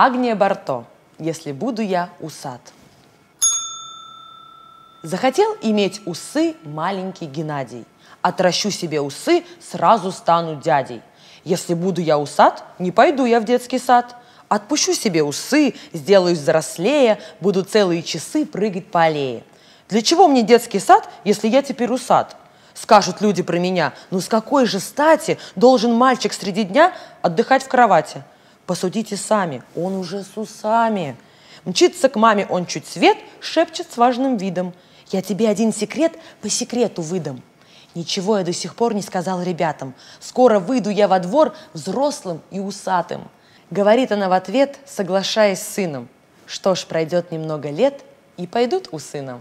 Агния Барто «Если буду я усат». Захотел иметь усы маленький Геннадий. Отращу себе усы, сразу стану дядей. Если буду я усат, не пойду я в детский сад. Отпущу себе усы, сделаюсь взрослее, буду целые часы прыгать по аллее. Для чего мне детский сад, если я теперь усат? Скажут люди про меня, ну с какой же стати должен мальчик среди дня отдыхать в кровати – Посудите сами, он уже с усами. Мчится к маме он чуть свет, шепчет с важным видом. Я тебе один секрет по секрету выдам. Ничего я до сих пор не сказал ребятам. Скоро выйду я во двор взрослым и усатым. Говорит она в ответ, соглашаясь с сыном. Что ж, пройдет немного лет, и пойдут у сына".